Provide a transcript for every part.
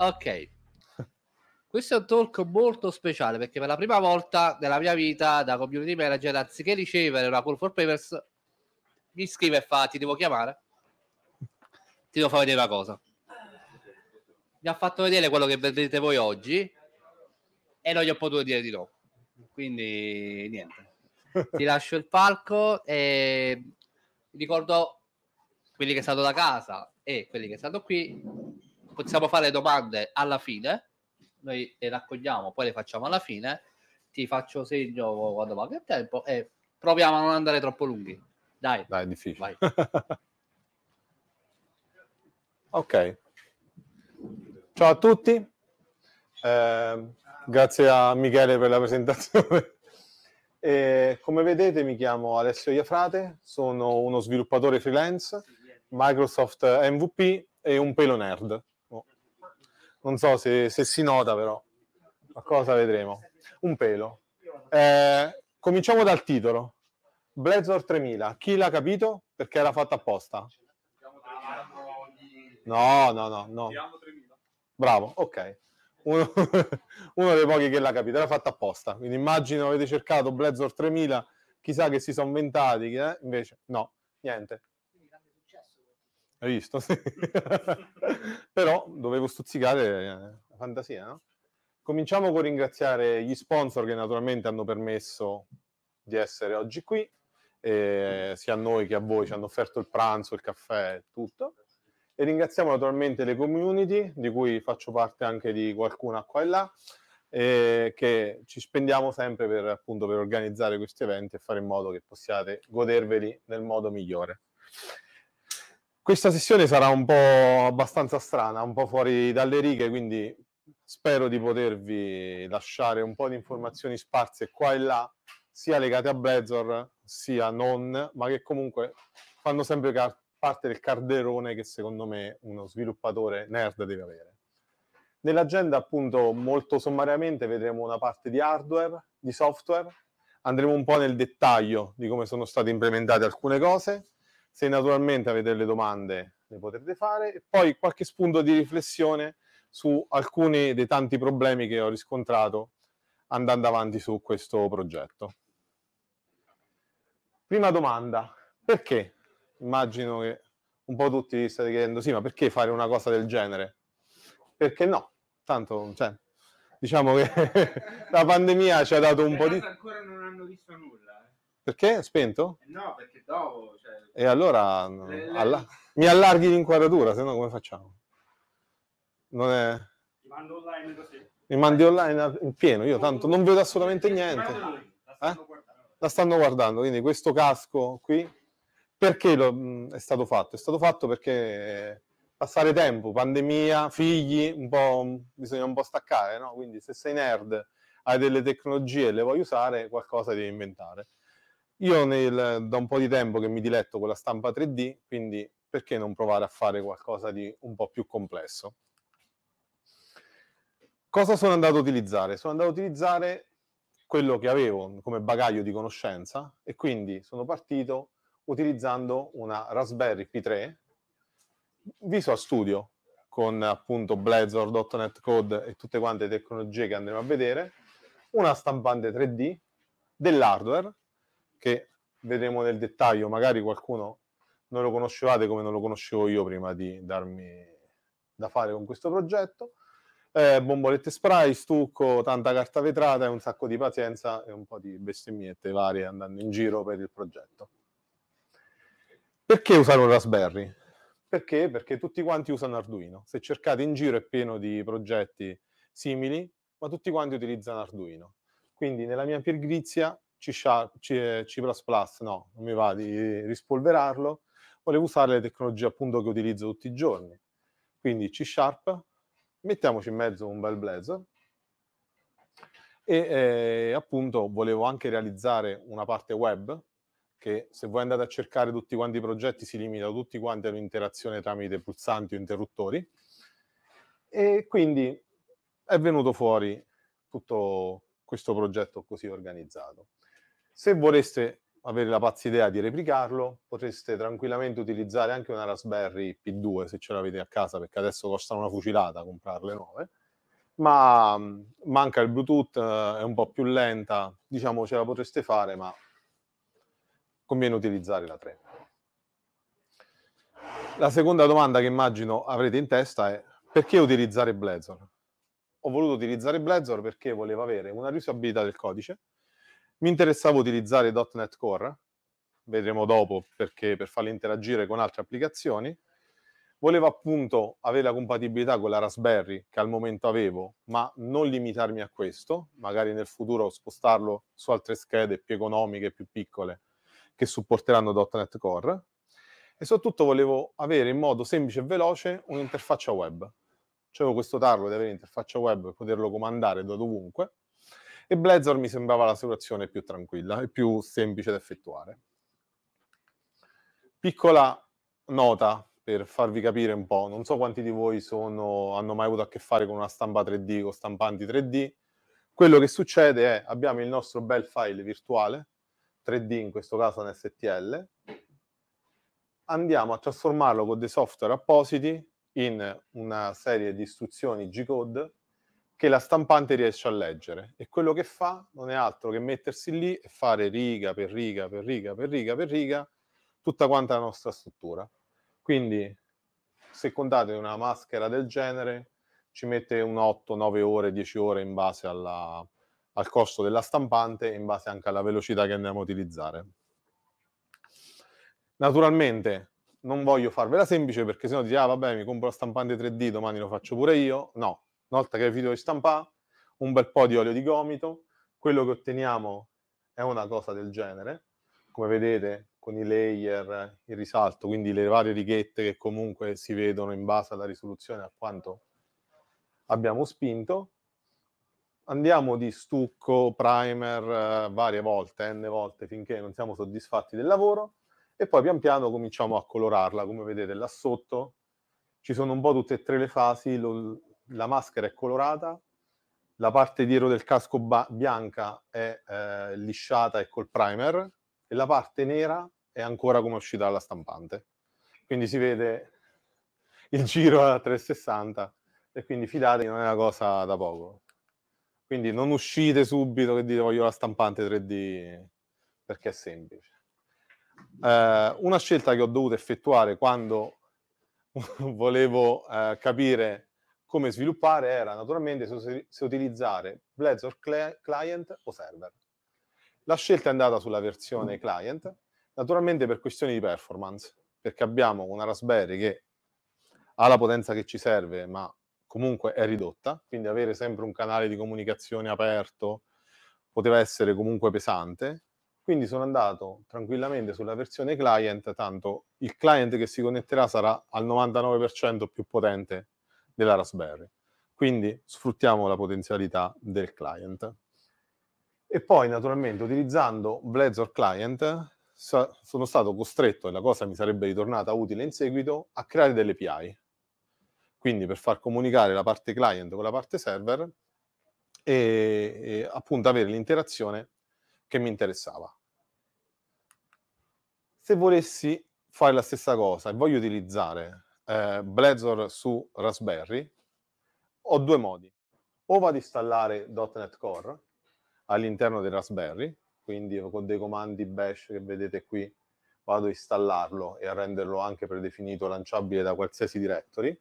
Ok. Questo è un talk molto speciale perché per la prima volta nella mia vita da community manager, anziché ricevere una call for papers, mi scrive e fa ti devo chiamare, ti devo far vedere una cosa. Mi ha fatto vedere quello che vedrete voi oggi e non gli ho potuto dire di no. Quindi niente, ti lascio il palco e ricordo quelli che sono da casa e quelli che stanno qui possiamo fare domande alla fine, noi le raccogliamo, poi le facciamo alla fine, ti faccio segno quando manca il tempo e proviamo a non andare troppo lunghi. Dai, Dai è difficile. ok. Ciao a tutti, eh, grazie a Michele per la presentazione. E come vedete mi chiamo Alessio Iafrate, sono uno sviluppatore freelance, Microsoft MVP e un pelo nerd non so se, se si nota però, qualcosa vedremo. Un pelo. Eh, cominciamo dal titolo. Blazor 3000, chi l'ha capito? Perché era fatta apposta. No, no, no, no. Bravo, ok. Uno, uno dei pochi che l'ha capito, era fatta apposta. Quindi immagino avete cercato Blazor 3000, chissà che si sono inventati, eh? invece no, niente. Hai visto? Sì. Però dovevo stuzzicare eh, la fantasia, no? Cominciamo con ringraziare gli sponsor che naturalmente hanno permesso di essere oggi qui, eh, sia a noi che a voi, ci hanno offerto il pranzo, il caffè, tutto. E ringraziamo naturalmente le community, di cui faccio parte anche di qualcuna qua e là, eh, che ci spendiamo sempre per, appunto, per organizzare questi eventi e fare in modo che possiate goderveli nel modo migliore. Questa sessione sarà un po' abbastanza strana, un po' fuori dalle righe, quindi spero di potervi lasciare un po' di informazioni sparse qua e là, sia legate a Blazor, sia non, ma che comunque fanno sempre car- parte del carderone che secondo me uno sviluppatore nerd deve avere. Nell'agenda, appunto, molto sommariamente vedremo una parte di hardware, di software, andremo un po' nel dettaglio di come sono state implementate alcune cose se naturalmente avete delle domande le potrete fare e poi qualche spunto di riflessione su alcuni dei tanti problemi che ho riscontrato andando avanti su questo progetto. Prima domanda, perché? Immagino che un po' tutti vi state chiedendo, sì, ma perché fare una cosa del genere? Perché no? Tanto, cioè, diciamo che la pandemia ci ha dato un po' di... ancora non hanno visto nulla. Perché? Spento? Eh, no, perché dopo... Cioè... E allora le, le... Alla... mi allarghi l'inquadratura, se no come facciamo? Non è... Mi mando online così. Mi mandi online in pieno, io tanto non vedo assolutamente niente. La eh? stanno, eh? La stanno guardando, quindi questo casco qui, perché lo, mm, è stato fatto? È stato fatto perché passare tempo, pandemia, figli, un po', mm, bisogna un po' staccare, no? Quindi se sei nerd, hai delle tecnologie e le vuoi usare, qualcosa devi inventare. Io nel, da un po' di tempo che mi diletto con la stampa 3D, quindi perché non provare a fare qualcosa di un po' più complesso? Cosa sono andato a utilizzare? Sono andato a utilizzare quello che avevo come bagaglio di conoscenza e quindi sono partito utilizzando una Raspberry P3 Visual Studio con appunto Blazor.NET Code e tutte quante le tecnologie che andremo a vedere, una stampante 3D dell'hardware che vedremo nel dettaglio, magari qualcuno non lo conoscevate come non lo conoscevo io prima di darmi da fare con questo progetto. Eh, bombolette spray, stucco, tanta carta vetrata e un sacco di pazienza e un po' di bestemmiette varie andando in giro per il progetto. Perché usare un Raspberry? Perché? Perché tutti quanti usano Arduino. Se cercate in giro è pieno di progetti simili, ma tutti quanti utilizzano Arduino. Quindi nella mia pigrizia c, C, C++, no, non mi va di rispolverarlo, volevo usare le tecnologie appunto che utilizzo tutti i giorni. Quindi C Sharp, mettiamoci in mezzo un bel blazer, e eh, appunto volevo anche realizzare una parte web che se voi andate a cercare tutti quanti i progetti si limitano tutti quanti all'interazione tramite pulsanti o interruttori e quindi è venuto fuori tutto questo progetto così organizzato. Se voleste avere la pazza idea di replicarlo, potreste tranquillamente utilizzare anche una Raspberry P2 se ce l'avete a casa, perché adesso costa una fucilata comprarle nuove. Ma mm, manca il Bluetooth, eh, è un po' più lenta, diciamo ce la potreste fare, ma conviene utilizzare la 3. La seconda domanda che immagino avrete in testa è perché utilizzare Blazor? Ho voluto utilizzare Blazor perché volevo avere una riusabilità del codice, mi interessava utilizzare .NET Core, vedremo dopo perché per farle interagire con altre applicazioni. Volevo appunto avere la compatibilità con la Raspberry che al momento avevo, ma non limitarmi a questo, magari nel futuro spostarlo su altre schede più economiche, più piccole, che supporteranno .NET Core. E soprattutto volevo avere in modo semplice e veloce un'interfaccia web. C'avevo questo tarlo di avere interfaccia web e poterlo comandare da dovunque e Blazor mi sembrava la situazione più tranquilla e più semplice da effettuare. Piccola nota per farvi capire un po', non so quanti di voi sono, hanno mai avuto a che fare con una stampa 3D o stampanti 3D, quello che succede è abbiamo il nostro bel file virtuale, 3D in questo caso un STL, andiamo a trasformarlo con dei software appositi in una serie di istruzioni G-code che la stampante riesce a leggere e quello che fa non è altro che mettersi lì e fare riga per riga per riga per riga per riga tutta quanta la nostra struttura. Quindi se contate una maschera del genere ci mette un 8, 9 ore, 10 ore in base alla, al costo della stampante e in base anche alla velocità che andiamo a utilizzare. Naturalmente non voglio farvela semplice perché sennò no dite ah vabbè mi compro la stampante 3D domani lo faccio pure io, no, una volta che è finito di stampare, un bel po' di olio di gomito, quello che otteniamo è una cosa del genere, come vedete con i layer, il risalto, quindi le varie righette che comunque si vedono in base alla risoluzione a quanto abbiamo spinto. Andiamo di stucco, primer, eh, varie volte, n volte, finché non siamo soddisfatti del lavoro e poi pian piano cominciamo a colorarla, come vedete là sotto ci sono un po' tutte e tre le fasi, lo, la maschera è colorata, la parte dietro del casco ba- bianca è eh, lisciata e col primer e la parte nera è ancora come uscita dalla stampante. Quindi si vede il giro a 360 e quindi fidatevi, non è una cosa da poco. Quindi non uscite subito che dite voglio la stampante 3D perché è semplice. Eh, una scelta che ho dovuto effettuare quando volevo eh, capire come sviluppare era naturalmente se, utilizzare Blazor client o server. La scelta è andata sulla versione mm. client, naturalmente per questioni di performance, perché abbiamo una Raspberry che ha la potenza che ci serve, ma comunque è ridotta, quindi avere sempre un canale di comunicazione aperto poteva essere comunque pesante, quindi sono andato tranquillamente sulla versione client, tanto il client che si connetterà sarà al 99% più potente della Raspberry. Quindi sfruttiamo la potenzialità del client. E poi naturalmente utilizzando Blazor Client sono stato costretto, e la cosa mi sarebbe ritornata utile in seguito, a creare delle API. Quindi per far comunicare la parte client con la parte server e, e appunto avere l'interazione che mi interessava. Se volessi fare la stessa cosa e voglio utilizzare eh, Blazor su Raspberry, ho due modi. O vado a installare.NET Core all'interno del Raspberry, quindi con dei comandi bash che vedete qui vado a installarlo e a renderlo anche predefinito lanciabile da qualsiasi directory,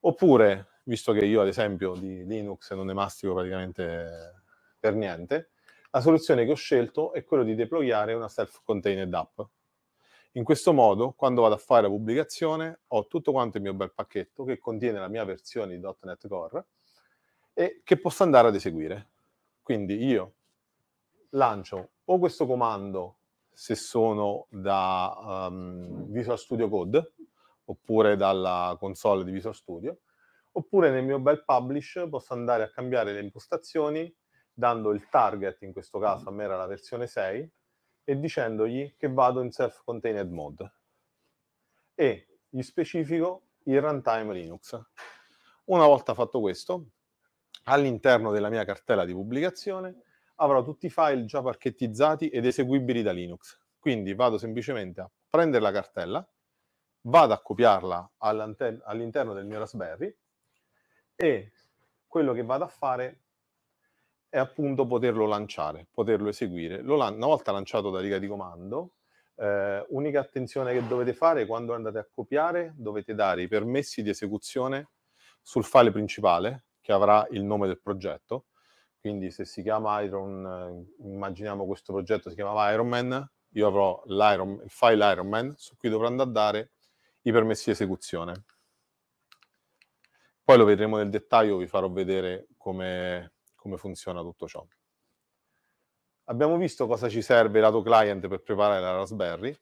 oppure, visto che io ad esempio di Linux non ne mastico praticamente per niente, la soluzione che ho scelto è quella di deployare una self-contained app, in questo modo, quando vado a fare la pubblicazione, ho tutto quanto il mio bel pacchetto che contiene la mia versione di .NET Core e che posso andare ad eseguire. Quindi io lancio o questo comando se sono da um, Visual Studio Code oppure dalla console di Visual Studio, oppure nel mio bel publish posso andare a cambiare le impostazioni dando il target, in questo caso a me era la versione 6, e dicendogli che vado in self-contained mode e gli specifico il runtime Linux. Una volta fatto questo, all'interno della mia cartella di pubblicazione avrò tutti i file già parchettizzati ed eseguibili da Linux. Quindi vado semplicemente a prendere la cartella, vado a copiarla all'interno del mio Raspberry e quello che vado a fare è appunto poterlo lanciare, poterlo eseguire. Lo lan- una volta lanciato da riga di comando, eh, unica attenzione che dovete fare quando andate a copiare, dovete dare i permessi di esecuzione sul file principale che avrà il nome del progetto. Quindi se si chiama Iron, eh, immaginiamo questo progetto si chiamava Ironman, io avrò il file Ironman su cui dovrò andare a dare i permessi di esecuzione. Poi lo vedremo nel dettaglio, vi farò vedere come come funziona tutto ciò. Abbiamo visto cosa ci serve lato client per preparare la Raspberry.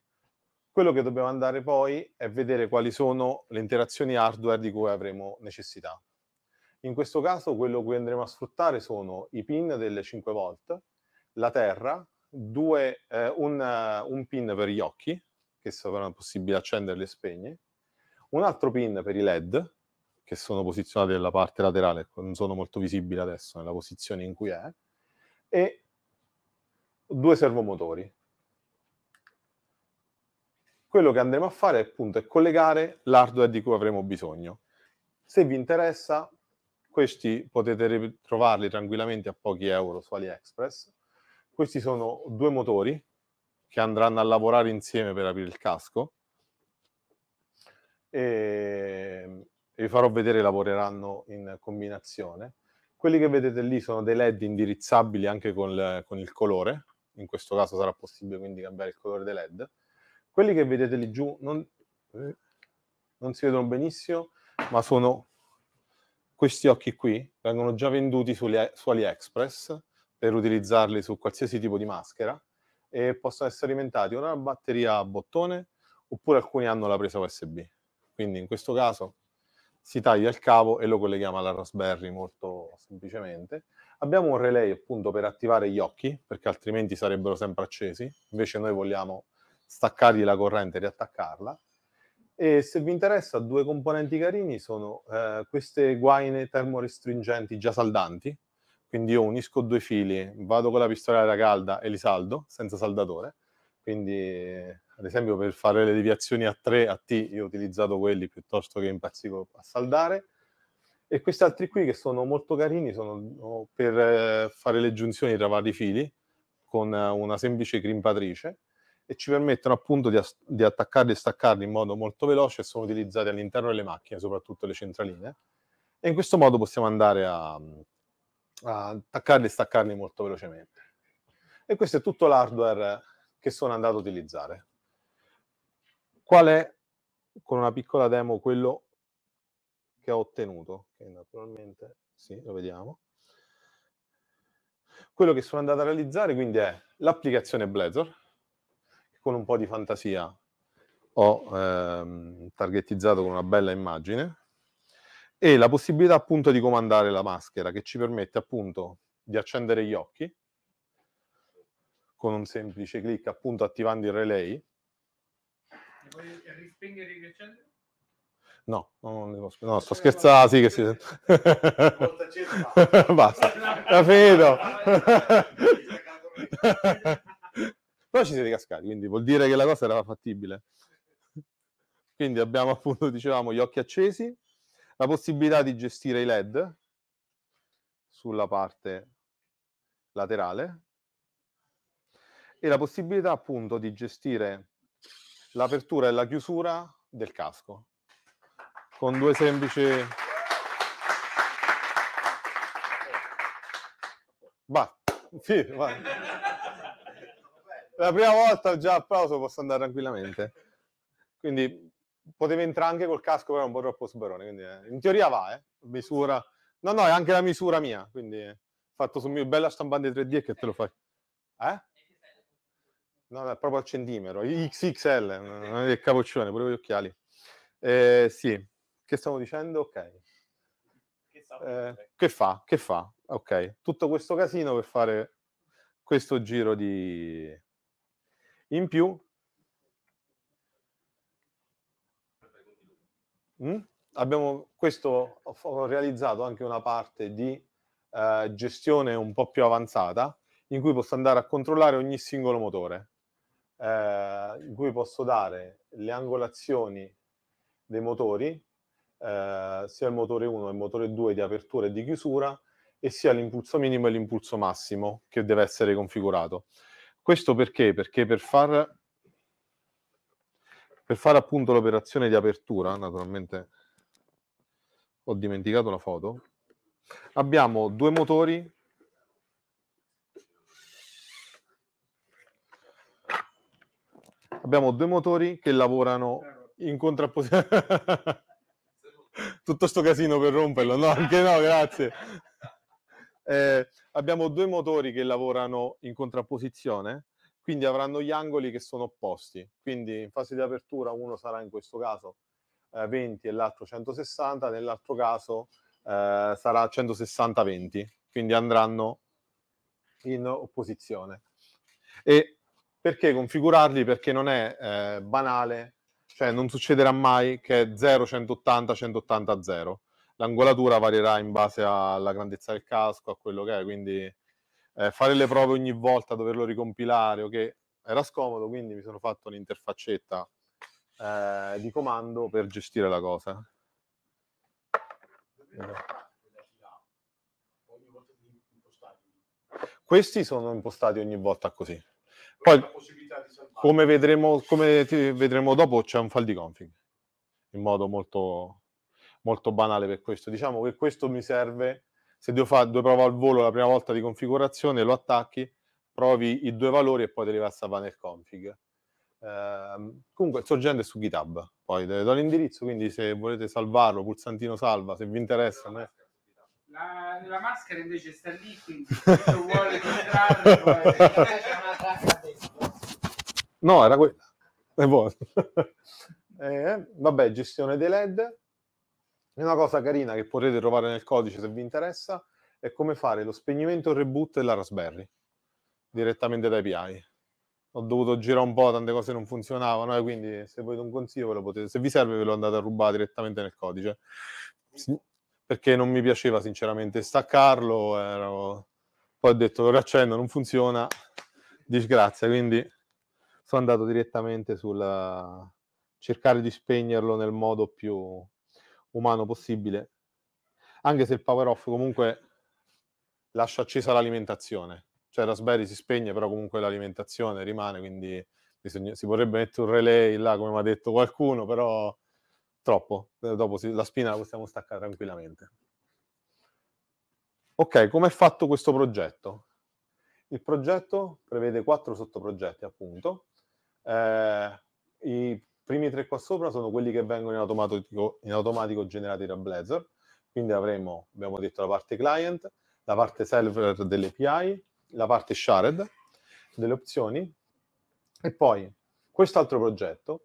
Quello che dobbiamo andare poi è vedere quali sono le interazioni hardware di cui avremo necessità. In questo caso quello che andremo a sfruttare sono i pin delle 5 volt, la terra, due, eh, un, eh, un, pin per gli occhi, che sarà possibile accendere e spegne, un altro pin per i LED, che sono posizionate nella parte laterale, ecco, non sono molto visibili adesso nella posizione in cui è, e due servomotori. Quello che andremo a fare appunto è collegare l'hardware di cui avremo bisogno. Se vi interessa, questi potete trovarli tranquillamente a pochi euro su AliExpress. Questi sono due motori che andranno a lavorare insieme per aprire il casco. E ehm, e vi farò vedere lavoreranno in combinazione. Quelli che vedete lì sono dei LED indirizzabili anche con il, con il colore, in questo caso sarà possibile quindi cambiare il colore dei LED. Quelli che vedete lì giù non, non si vedono benissimo, ma sono questi occhi qui, vengono già venduti su, su AliExpress per utilizzarli su qualsiasi tipo di maschera e possono essere alimentati o da una batteria a bottone oppure alcuni hanno la presa USB. Quindi in questo caso si taglia il cavo e lo colleghiamo alla Raspberry molto semplicemente. Abbiamo un relay appunto per attivare gli occhi, perché altrimenti sarebbero sempre accesi, invece noi vogliamo staccargli la corrente e riattaccarla. E se vi interessa, due componenti carini sono eh, queste guaine termorestringenti già saldanti, quindi io unisco due fili, vado con la pistola calda e li saldo senza saldatore, quindi ad esempio per fare le deviazioni a 3, a T, io ho utilizzato quelli piuttosto che impazzico a saldare, e questi altri qui che sono molto carini sono oh, per eh, fare le giunzioni tra vari fili con eh, una semplice crimpatrice e ci permettono appunto di, di attaccarli e staccarli in modo molto veloce e sono utilizzati all'interno delle macchine, soprattutto le centraline. E in questo modo possiamo andare a, a attaccarli e staccarli molto velocemente. E questo è tutto l'hardware che sono andato a utilizzare qual è con una piccola demo quello che ho ottenuto, che naturalmente, sì, lo vediamo. Quello che sono andato a realizzare quindi è l'applicazione Blazor, con un po' di fantasia ho ehm, targettizzato con una bella immagine, e la possibilità appunto di comandare la maschera, che ci permette appunto di accendere gli occhi, con un semplice clic appunto attivando il relay, vuoi rispegnere il accendere? No, non devo sp- no, sto eh, scherzando, sì che si Basta, la capito. Però ci siete cascati, quindi vuol dire che la cosa era fattibile. Quindi abbiamo appunto, dicevamo, gli occhi accesi, la possibilità di gestire i LED sulla parte laterale e la possibilità appunto di gestire l'apertura e la chiusura del casco con due semplici va, sì, va. la prima volta già applauso posso andare tranquillamente quindi poteva entrare anche col casco però un po' troppo sbarone quindi eh, in teoria va eh. misura no no è anche la misura mia quindi eh, fatto su mio bella stampante 3D che te lo fai eh? No, no, proprio al centimetro, XXL, non è il capoccione, pure gli occhiali. Eh, sì, che stavo dicendo? Ok. Eh, che fa? Che fa? Ok, tutto questo casino per fare questo giro di... In più... Mm? Abbiamo questo, ho realizzato anche una parte di eh, gestione un po' più avanzata in cui posso andare a controllare ogni singolo motore eh, in cui posso dare le angolazioni dei motori, eh, sia il motore 1 e il motore 2 di apertura e di chiusura, e sia l'impulso minimo e l'impulso massimo che deve essere configurato. Questo perché? Perché per far per fare appunto l'operazione di apertura, naturalmente ho dimenticato la foto, abbiamo due motori abbiamo due motori che lavorano in contrapposizione. Tutto sto casino per romperlo, no, anche no, grazie. Eh, abbiamo due motori che lavorano in contrapposizione, quindi avranno gli angoli che sono opposti. Quindi in fase di apertura uno sarà in questo caso eh, 20 e l'altro 160, nell'altro caso eh, sarà 160-20, quindi andranno in opposizione. E perché configurarli? Perché non è eh, banale, cioè non succederà mai che 0, 180, 180, 0. L'angolatura varierà in base alla grandezza del casco, a quello che è, quindi eh, fare le prove ogni volta, doverlo ricompilare, ok? Era scomodo, quindi mi sono fatto un'interfaccetta eh, di comando per gestire la cosa. Questi sono impostati ogni volta così. Poi, come vedremo, come vedremo dopo, c'è un file di config in modo molto, molto banale per questo. Diciamo che questo mi serve se devo fare due prove al volo la prima volta di configurazione, lo attacchi, provi i due valori e poi ti arriva a salvare nel config. Eh, comunque il sorgente è su GitHub, poi te do l'indirizzo, quindi se volete salvarlo, pulsantino salva, se vi interessa. La, la, la maschera invece sta lì, quindi se vuole comprarlo... Eh. No, era quella. È buono. eh, vabbè, gestione dei LED. Una cosa carina che potrete trovare nel codice se vi interessa è come fare lo spegnimento e il reboot della Raspberry direttamente dai API. Ho dovuto girare un po', tante cose non funzionavano, e eh, quindi se volete un consiglio potete, se vi serve ve lo andate a rubare direttamente nel codice. perché non mi piaceva sinceramente staccarlo, ero... poi ho detto lo riaccendo, non funziona, disgrazia, quindi sono andato direttamente sul cercare di spegnerlo nel modo più umano possibile. Anche se il power off comunque lascia accesa l'alimentazione, cioè Raspberry si spegne, però comunque l'alimentazione rimane, quindi bisogna, si potrebbe mettere un relay là, come mi ha detto qualcuno, però troppo, eh, dopo si, la spina la possiamo staccare tranquillamente. Ok, come è fatto questo progetto? Il progetto prevede quattro sottoprogetti, appunto, eh, i primi tre qua sopra sono quelli che vengono in automatico, in automatico generati da Blazor, quindi avremo, abbiamo detto, la parte client, la parte server dell'API, la parte shared delle opzioni e poi questo altro progetto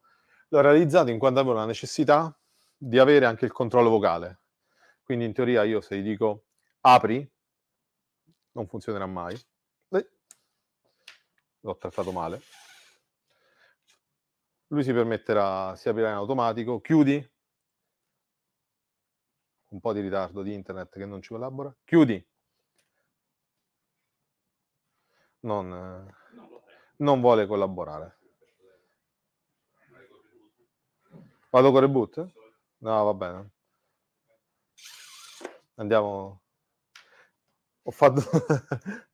l'ho realizzato in quanto avevo la necessità di avere anche il controllo vocale. Quindi in teoria io se gli dico apri, non funzionerà mai. L'ho trattato male lui si permetterà, si aprirà in automatico, chiudi, un po' di ritardo di internet che non ci collabora, chiudi, non, non vuole collaborare. Vado con reboot? No, va bene. Andiamo. Ho fatto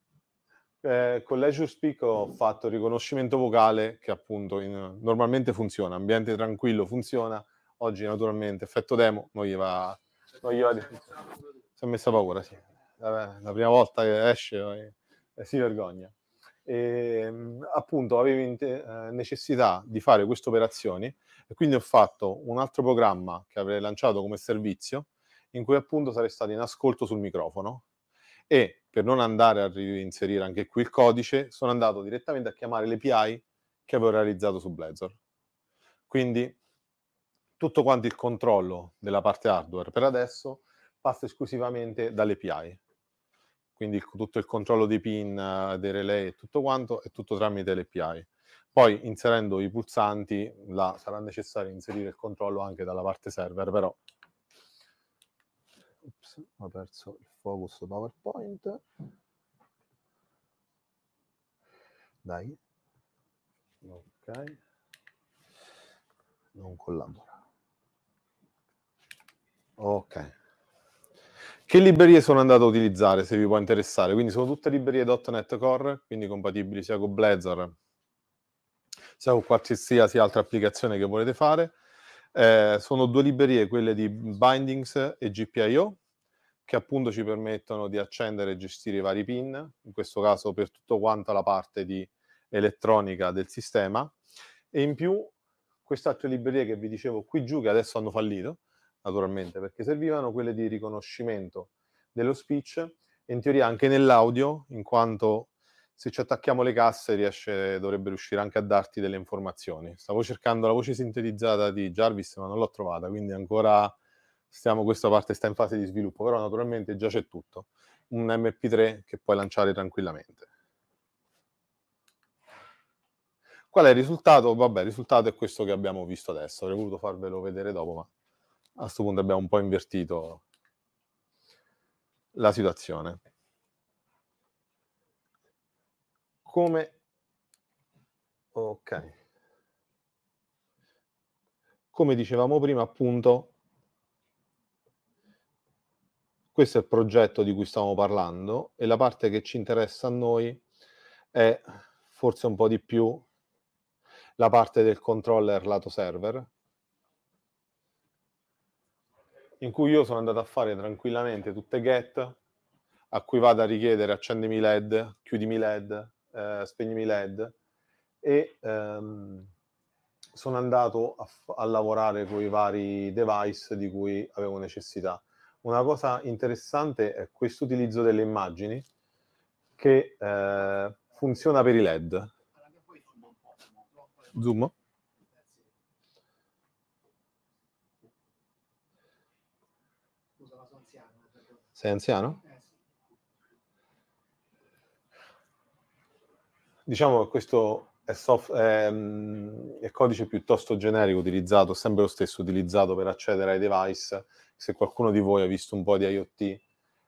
eh, con l'Azure Speak ho fatto riconoscimento vocale che appunto in, normalmente funziona, ambiente tranquillo funziona, oggi naturalmente effetto demo non gli va, non gli va di... si è messa paura, sì. Vabbè, la prima volta che esce eh, eh si vergogna. E, ehm, appunto avevi eh, necessità di fare queste operazioni e quindi ho fatto un altro programma che avrei lanciato come servizio in cui appunto sarei stato in ascolto sul microfono e per non andare a reinserire anche qui il codice, sono andato direttamente a chiamare l'API che avevo realizzato su Blazor. Quindi tutto quanto il controllo della parte hardware per adesso passa esclusivamente dall'API. Quindi il, tutto il controllo dei pin, eh, dei relay e tutto quanto è tutto tramite l'API. Poi inserendo i pulsanti, là sarà necessario inserire il controllo anche dalla parte server, però Ops, ho perso il focus PowerPoint. Dai. Ok. Non collabora. Ok. Che librerie sono andato a utilizzare se vi può interessare? Quindi sono tutte librerie.NET Core, quindi compatibili sia con Blazor sia con qualsiasi altra applicazione che volete fare. Eh, sono due librerie, quelle di Bindings e GPIO, che appunto ci permettono di accendere e gestire i vari pin, in questo caso per tutto quanto la parte di elettronica del sistema, e in più queste altre librerie che vi dicevo qui giù, che adesso hanno fallito, naturalmente, perché servivano quelle di riconoscimento dello speech, in teoria anche nell'audio, in quanto se ci attacchiamo le casse riesce, dovrebbe riuscire anche a darti delle informazioni. Stavo cercando la voce sintetizzata di Jarvis, ma non l'ho trovata, quindi ancora stiamo, questa parte sta in fase di sviluppo, però naturalmente già c'è tutto, un MP3 che puoi lanciare tranquillamente. Qual è il risultato? Vabbè, il risultato è questo che abbiamo visto adesso, avrei voluto farvelo vedere dopo, ma a questo punto abbiamo un po' invertito la situazione. Come... Ok. Come dicevamo prima, appunto, questo è il progetto di cui stiamo parlando e la parte che ci interessa a noi è forse un po' di più la parte del controller lato server, in cui io sono andato a fare tranquillamente tutte get a cui vado a richiedere accendimi led, chiudimi led, eh, spegnimi led e ehm, sono andato a, a lavorare con i vari device di cui avevo necessità una cosa interessante è questo utilizzo delle immagini che eh, funziona per i LED. Zoom. Sei anziano? Diciamo che questo è, soft, è, mm, è codice piuttosto generico utilizzato, sempre lo stesso utilizzato per accedere ai device se qualcuno di voi ha visto un po' di IoT,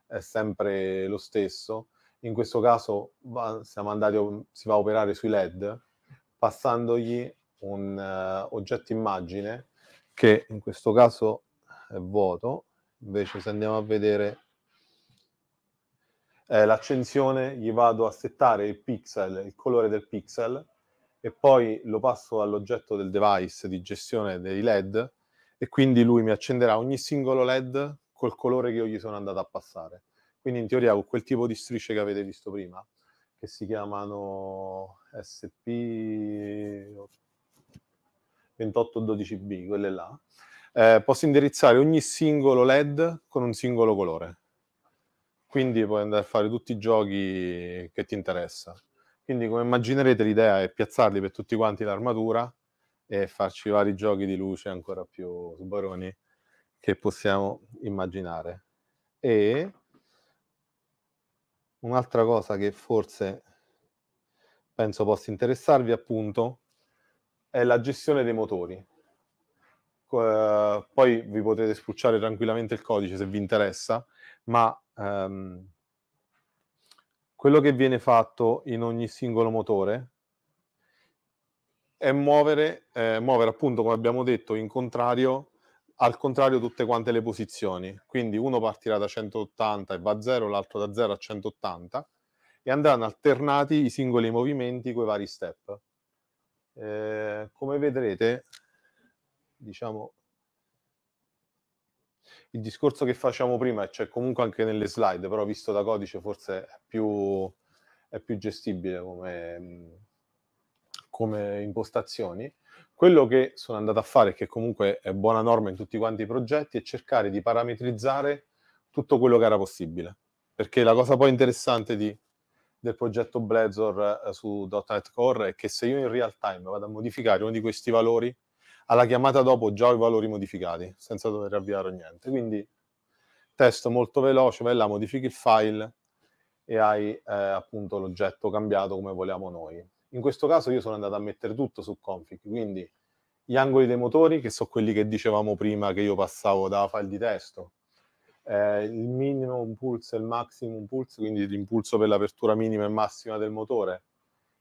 è sempre lo stesso. In questo caso va, andati, si va a operare sui LED passandogli un uh, oggetto immagine che in questo caso è vuoto, invece se andiamo a vedere eh, l'accensione gli vado a settare il pixel, il colore del pixel e poi lo passo all'oggetto del device di gestione dei LED e quindi lui mi accenderà ogni singolo LED col colore che io gli sono andato a passare. Quindi in teoria con quel tipo di strisce che avete visto prima, che si chiamano SP2812B, quelle là, eh, posso indirizzare ogni singolo LED con un singolo colore. Quindi puoi andare a fare tutti i giochi che ti interessa. Quindi come immaginerete l'idea è piazzarli per tutti quanti l'armatura e farci vari giochi di luce ancora più sbaroni che possiamo immaginare. E un'altra cosa che forse penso possa interessarvi appunto è la gestione dei motori. Uh, poi vi potete sprucciare tranquillamente il codice se vi interessa, ma um, quello che viene fatto in ogni singolo motore è muovere, eh, muovere appunto, come abbiamo detto, in contrario al contrario tutte quante le posizioni. Quindi uno partirà da 180 e va a 0, l'altro da 0 a 180 e andranno alternati i singoli movimenti con i vari step. Eh, come vedrete, diciamo, il discorso che facciamo prima, e c'è cioè comunque anche nelle slide, però visto da codice forse è più, è più gestibile come come impostazioni, quello che sono andato a fare, che comunque è buona norma in tutti quanti i progetti, è cercare di parametrizzare tutto quello che era possibile. Perché la cosa poi interessante di, del progetto Blazor eh, su.NET Core è che se io in real time vado a modificare uno di questi valori, alla chiamata dopo già ho i valori modificati, senza dover avviare niente. Quindi testo molto veloce, vai là, modifichi il file e hai eh, appunto l'oggetto cambiato come volevamo noi. In questo caso io sono andato a mettere tutto su config, quindi gli angoli dei motori, che sono quelli che dicevamo prima che io passavo da file di testo, eh, il minimum pulse e il maximum pulse, quindi l'impulso per l'apertura minima e massima del motore,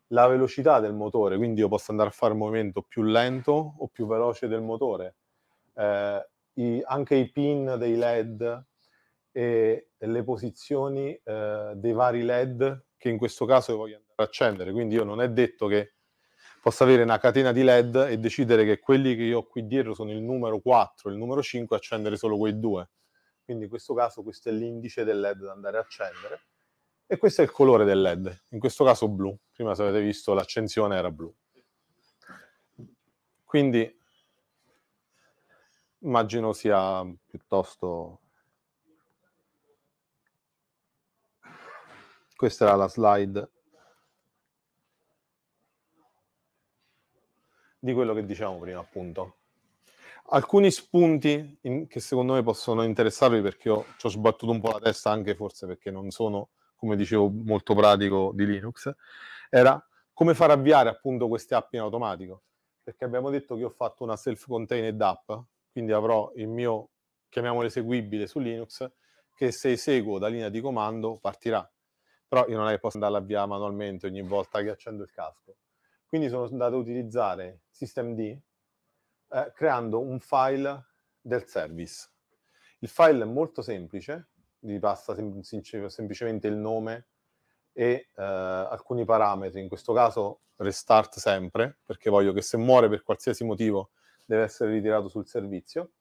la velocità del motore, quindi io posso andare a fare un movimento più lento o più veloce del motore, eh, i, anche i pin dei LED e le posizioni eh, dei vari LED, che in questo caso voglio andare accendere, quindi io non è detto che possa avere una catena di LED e decidere che quelli che io ho qui dietro sono il numero 4 il numero 5 accendere solo quei due. Quindi in questo caso questo è l'indice del LED da andare a accendere e questo è il colore del LED, in questo caso blu. Prima se avete visto l'accensione era blu. Quindi immagino sia piuttosto... Questa era la slide di quello che diciamo prima, appunto. Alcuni spunti in, che secondo me possono interessarvi perché io ci ho sbattuto un po' la testa anche forse perché non sono, come dicevo, molto pratico di Linux, era come far avviare appunto queste app in automatico. Perché abbiamo detto che ho fatto una self-contained app, quindi avrò il mio, chiamiamolo eseguibile su Linux, che se eseguo da linea di comando partirà. Però io non è che posso andarla via manualmente ogni volta che accendo il casco quindi sono andato a utilizzare systemd eh, creando un file del service. Il file è molto semplice, gli passa sem- semplicemente il nome e eh, alcuni parametri, in questo caso restart sempre, perché voglio che se muore per qualsiasi motivo deve essere ritirato sul servizio.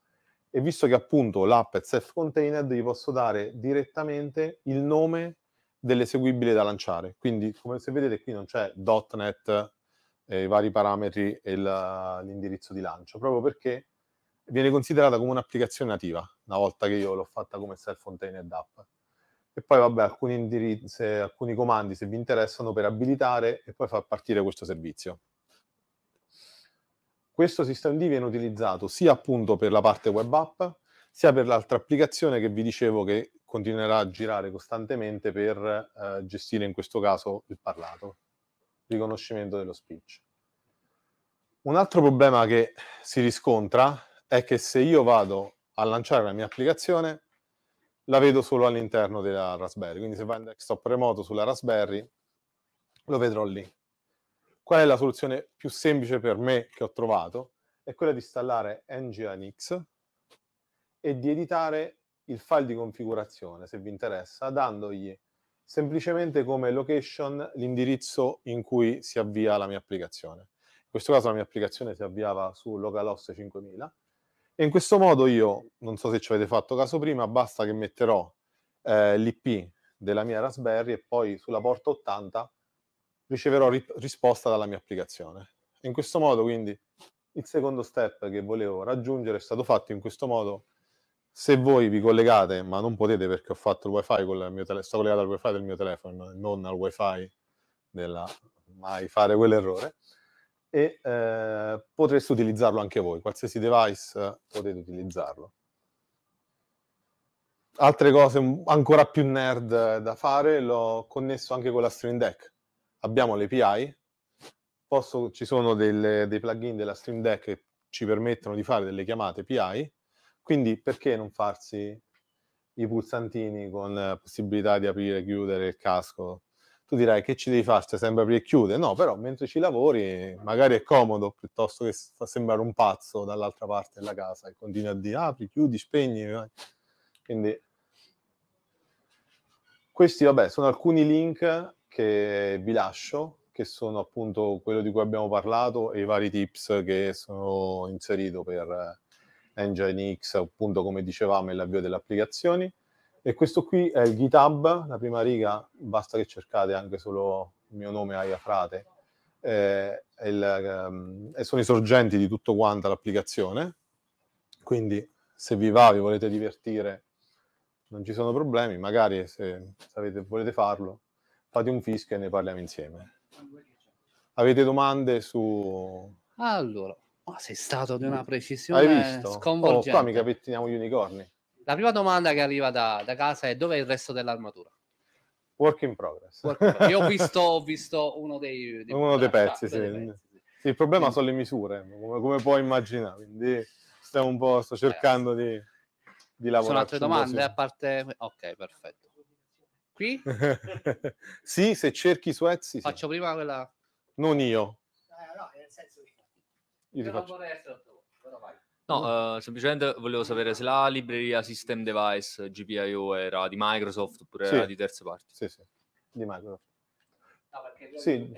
E visto che appunto l'app è self-contained, gli posso dare direttamente il nome dell'eseguibile da lanciare. Quindi, come se vedete qui non c'è .NET eh, i vari parametri e la, l'indirizzo di lancio, proprio perché viene considerata come un'applicazione nativa, una volta che io l'ho fatta come self-contained app. E poi, vabbè, alcuni, indirizzi, alcuni comandi, se vi interessano, per abilitare e poi far partire questo servizio. Questo sistema D viene utilizzato sia appunto per la parte web app, sia per l'altra applicazione che vi dicevo che continuerà a girare costantemente per eh, gestire in questo caso il parlato riconoscimento dello speech. Un altro problema che si riscontra è che se io vado a lanciare la mia applicazione, la vedo solo all'interno della Raspberry. Quindi se vai in desktop remoto sulla Raspberry, lo vedrò lì. Qual è la soluzione più semplice per me che ho trovato? È quella di installare nginx e di editare il file di configurazione, se vi interessa, dandogli semplicemente come location l'indirizzo in cui si avvia la mia applicazione. In questo caso la mia applicazione si avviava su localhost 5000 e in questo modo io, non so se ci avete fatto caso prima, basta che metterò eh, l'IP della mia Raspberry e poi sulla porta 80 riceverò ri- risposta dalla mia applicazione. in questo modo quindi il secondo step che volevo raggiungere è stato fatto in questo modo se voi vi collegate, ma non potete perché ho fatto il wifi con il mio telefono, sto collegato al wifi del mio telefono, non al wifi della mai fare quell'errore, e eh, potreste utilizzarlo anche voi, qualsiasi device eh, potete utilizzarlo. Altre cose ancora più nerd eh, da fare, l'ho connesso anche con la Stream Deck. Abbiamo l'API, posso, ci sono delle, dei plugin della Stream Deck che ci permettono di fare delle chiamate API, quindi perché non farsi i pulsantini con la eh, possibilità di aprire e chiudere il casco? Tu dirai che ci devi fare? Cioè, sempre aprire e chiude. No, però mentre ci lavori magari è comodo piuttosto che fa sembrare un pazzo dall'altra parte della casa e continui a dire apri, chiudi, spegni. Quindi questi vabbè sono alcuni link che vi lascio che sono appunto quello di cui abbiamo parlato e i vari tips che sono inserito per eh, Nginx, appunto come dicevamo, è l'avvio delle applicazioni. E questo qui è il GitHub, la prima riga, basta che cercate anche solo il mio nome Aia Frate, eh, il, um, e sono i sorgenti di tutto quanto l'applicazione. Quindi se vi va, vi volete divertire, non ci sono problemi, magari se sapete, volete farlo, fate un fischio e ne parliamo insieme. Avete domande su... Allora, ma sei stato di una precisione Hai visto? Oh, qua mica pettiniamo gli unicorni. La prima domanda che arriva da, da casa è dove è il resto dell'armatura? Work in progress. Work in progress. Io ho visto, ho visto, uno dei, dei uno dei pezzi, sì. pezzi, sì. Il problema sì. sono le misure, come, come, puoi immaginare, quindi stiamo un po', sto eh. cercando di, di lavorare. Sono altre domande, a parte... Ok, perfetto. Qui? sì, se cerchi su Etsy. Faccio prima quella... Non io, io ti faccio... Tu, no, uh, semplicemente volevo sapere se la libreria System Device GPIO era di Microsoft oppure sì. era di terze parti. Sì, sì, di Microsoft. No, sì.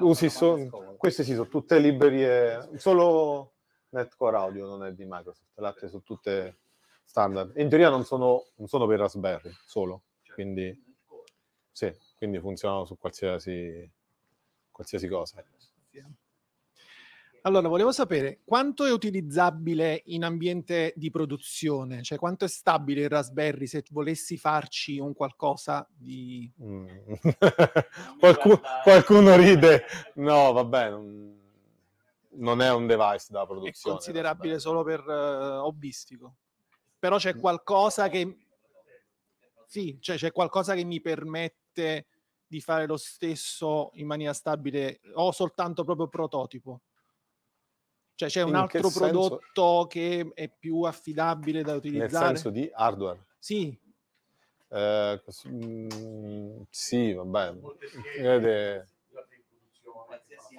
Usi so, queste sì, sono tutte librerie, solo Netcore Audio non è di Microsoft, le altre sono tutte standard. In teoria non sono, non sono per Raspberry solo, cioè, quindi, sì, quindi funzionano su qualsiasi, qualsiasi cosa. Allora, volevo sapere quanto è utilizzabile in ambiente di produzione, cioè quanto è stabile il Raspberry se volessi farci un qualcosa di... Mm. qualcuno, eh. qualcuno, ride, no vabbè, non, non, è un device da produzione. È considerabile solo per uh, hobbistico, però c'è mm. qualcosa che... Sì, cioè c'è qualcosa che mi permette di fare lo stesso in maniera stabile o soltanto proprio prototipo. Cioè c'è un altro che prodotto che è più affidabile da utilizzare? Nel senso di hardware? Sì. Eh, mh, mm, sì, vabbè. Vede, eh,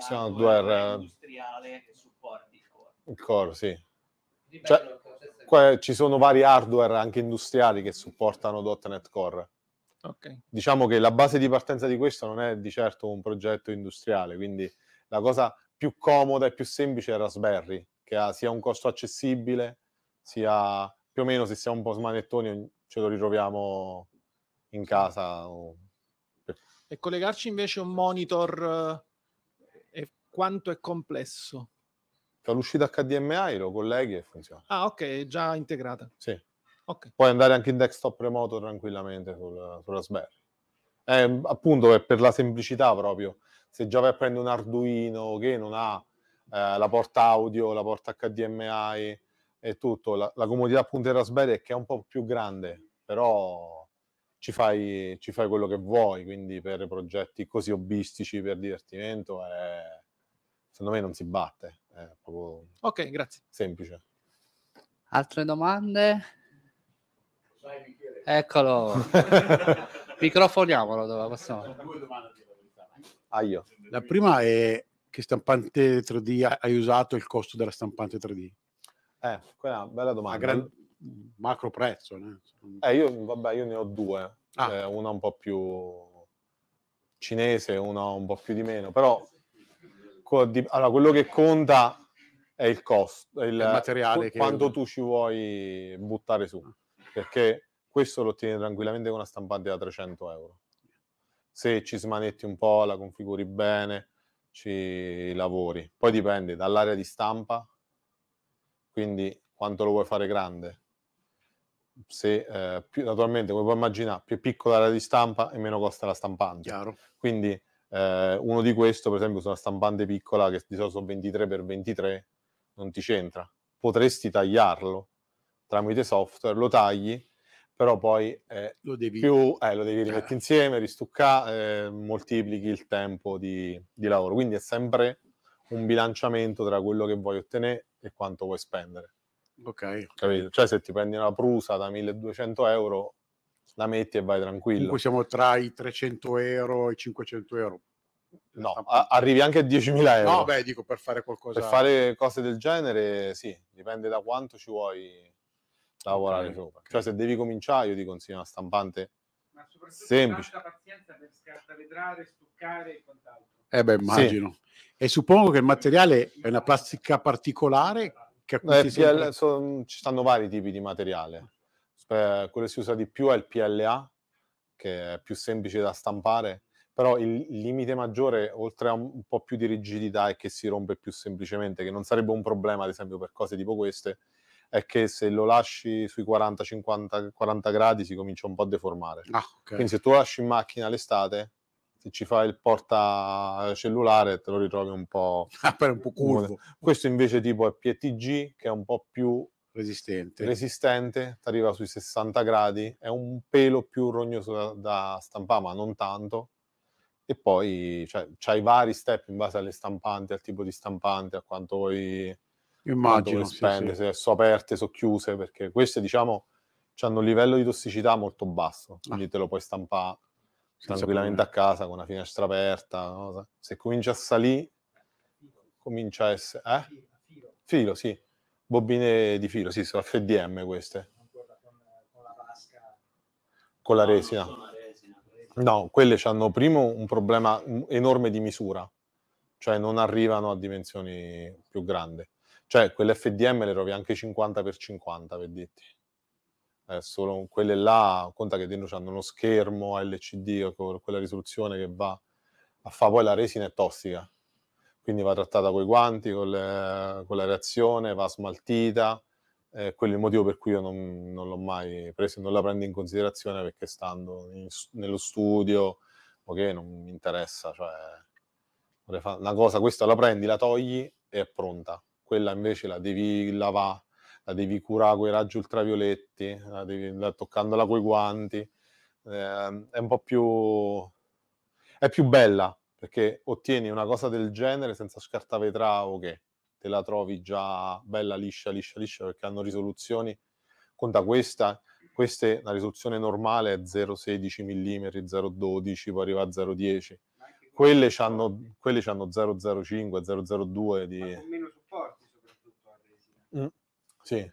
hardware, due eh, industriale che supporti il core. Il core, sì. Cioè, qua, ci sono vari hardware anche industriali che supportano .NET Core. Okay. Diciamo che la base di partenza di questo non è di certo un progetto industriale, quindi la cosa più comoda e più semplice è Raspberry, che ha sia un costo accessibile, sia più o meno se siamo un po' smanettoni ce lo ritroviamo in casa. E collegarci invece un monitor eh, quanto è complesso? Cioè, l'uscita HDMI lo colleghi e funziona. Ah, ok, già integrata. Sì. Okay. Puoi andare anche in desktop remoto tranquillamente sul, sulla Raspberry eh, appunto è per la semplicità proprio. Se già vai a prendere un Arduino che non ha eh, la porta audio, la porta HDMI e tutto, la, la comodità appunto del Raspberry è che è un po' più grande, però ci fai, ci fai, quello che vuoi, quindi per progetti così hobbistici, per divertimento, è, eh, secondo me non si batte. È proprio ok, grazie. Semplice. Altre domande? Eccolo. Microfoniamolo dove possiamo. Ah, La prima è che stampante 3D hai usato il costo della stampante 3D? Eh, quella è una bella domanda. gran... Macro prezzo. Eh, né? Eh, io, vabbè, io ne ho due. Ah. Eh, una un po' più cinese, una un po' più di meno, però allora, quello che conta è il costo, il, il materiale, quanto che... tu ci vuoi buttare su, ah. perché questo lo ottieni tranquillamente con una stampante da 300 euro. Se ci smanetti un po', la configuri bene, ci lavori. Poi dipende dall'area di stampa, quindi quanto lo vuoi fare grande. Se, eh, più, naturalmente, come puoi immaginare, più piccola l'area di stampa e meno costa la stampante. Chiaro. Quindi eh, uno di questi, per esempio, su una stampante piccola che di solito sono 23x23, non ti c'entra. Potresti tagliarlo tramite software, lo tagli però poi eh, lo, devi... Più, eh, lo devi rimettere eh. insieme, ristuccare, eh, moltiplichi il tempo di, di, lavoro. Quindi è sempre un bilanciamento tra quello che vuoi ottenere e quanto vuoi spendere. Ok. Capito? Cioè se ti prendi una prusa da 1200 euro, la metti e vai tranquillo. Comunque siamo tra i 300 euro e i 500 euro. No, a- arrivi anche a 10.000 euro. No, beh, dico per fare qualcosa. Per fare cose del genere, sì, dipende da quanto ci vuoi lavorare okay. sopra. Cioè, se devi cominciare, io ti consiglio una stampante ma soprattutto semplice. tanta pazienza per scartavetrare, stuccare e quant'altro. Eh beh, immagino. Sì. E suppongo che il materiale è una plastica particolare che eh, PL, sono, ci stanno vari tipi di materiale. Eh, quello che si usa di più è il PLA, che è più semplice da stampare, però il limite maggiore, oltre a un po' più di rigidità, è che si rompe più semplicemente, che non sarebbe un problema, ad esempio, per cose tipo queste, è che se lo lasci sui 40, 50, 40 gradi si comincia un po' a deformare. Ah, okay. Quindi se tu lo lasci in macchina l'estate, se ci fai il porta cellulare te lo ritrovi un po'... Ah, un po' curvo. Questo invece tipo è PTG che è un po' più resistente. Resistente, ti arriva sui 60 gradi, è un pelo più rognoso da, da stampare, ma non tanto. E poi cioè, c'hai vari step in base alle stampanti, al tipo di stampante, a quanto vuoi immagino. Sì, spende, sì. se sono aperte, sono chiuse, perché queste diciamo hanno un livello di tossicità molto basso, ah. quindi ah. te lo puoi stampare tranquillamente a casa con una finestra aperta. No? Se comincia a salire, comincia a essere... Eh? Filo, sì. Bobine di filo, sì, sono FDM queste. Con la resina. No, quelle hanno primo un problema enorme di misura, cioè non arrivano a dimensioni più grandi. Cioè, quell'FDM le trovi anche 50 per 50, per dirti. Eh, solo quelle là, conta che dentro hanno uno schermo LCD con quella risoluzione che va a fa poi la resina è tossica. Quindi va trattata coi guanti, con, le, con la reazione, va smaltita. Eh, quello è il motivo per cui io non, non l'ho mai preso, non la prendo in considerazione perché stando in, nello studio, ok, non mi interessa, cioè una cosa, questa la prendi, la togli e è pronta quella invece la devi lavare, la devi curare con i raggi ultravioletti, la devi, la, toccandola coi guanti, eh, è un po' più... è più bella, perché ottieni una cosa del genere senza scartavetrà o okay. che te la trovi già bella liscia, liscia, liscia, perché hanno risoluzioni, conta questa, questa è una risoluzione normale è 0,16 mm, 0,12, poi arriva a 0,10. Quelle hanno 0,05, 0,02 di... Mm. Sì.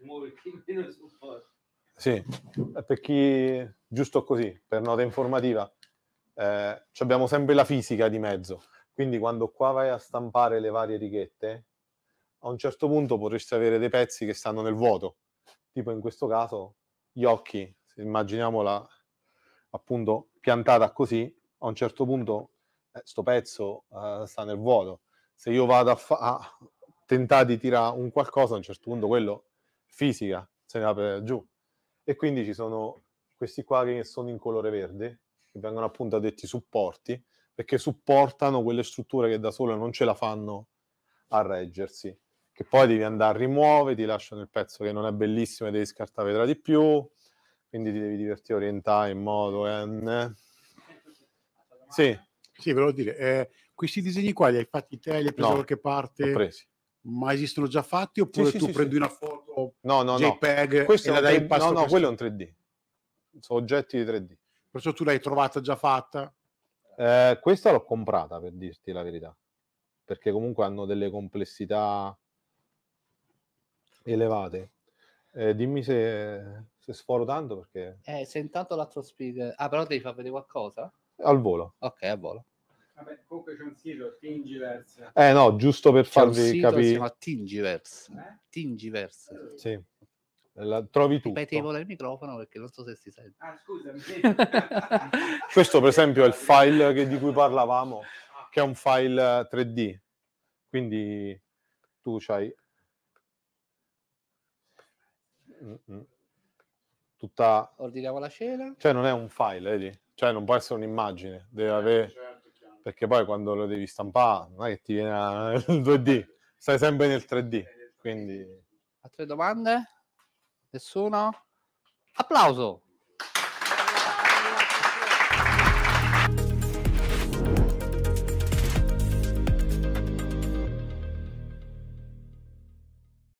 sì. Eh, per chi giusto così, per nota informativa, eh, abbiamo sempre la fisica di mezzo, quindi quando qua vai a stampare le varie righette, a un certo punto potresti avere dei pezzi che stanno nel vuoto, tipo in questo caso gli occhi, immaginiamola appunto piantata così, a un certo punto questo eh, pezzo eh, sta nel vuoto. Se io vado a, fa- a, tentà di tirare un qualcosa, a un certo punto quello fisica se ne va per giù. E quindi ci sono questi qua che sono in colore verde, che vengono appunto detti supporti, perché supportano quelle strutture che da sole non ce la fanno a reggersi, che poi devi andare a rimuovere, ti lasciano il pezzo che non è bellissimo e devi scartare tra di più, quindi ti devi divertire, orientare in modo... Eh, Sì. Sì, volevo dire, eh, questi disegni qua li hai fatti te, li hai presi no, da qualche parte? ho presi ma esistono già fatti oppure sì, tu sì, prendi sì. una foto no, no, JPEG no. Questo e la dai in pasto? No, no, quello è un 3D. Sono oggetti di 3D. Perciò tu l'hai trovata già fatta? Eh, questa l'ho comprata, per dirti la verità. Perché comunque hanno delle complessità elevate. Eh, dimmi se, se sforo tanto perché... Eh, intanto l'altro speaker. Ah, però devi far vedere qualcosa? Al volo. Ok, al volo. Vabbè, comunque c'è un sito, Tingiverse. Eh no, giusto per c'è farvi capire. Si chiama Tingiverse. Eh? Tingiverse. Sì. La, trovi tu. Ripetevo il microfono perché non so se si sente. Ah, scusami. Questo per esempio è il file che, di cui parlavamo, che è un file 3D. Eh, Quindi tu c'hai mm, mm. tutta... Ordiniamo la scena. Cioè non è un file, vedi? Cioè non può essere un'immagine, deve eh, avere... Cioè, perché poi quando lo devi stampare non è che ti viene il 2D, stai sempre nel 3D. Quindi... Altre domande? Nessuno? Applauso!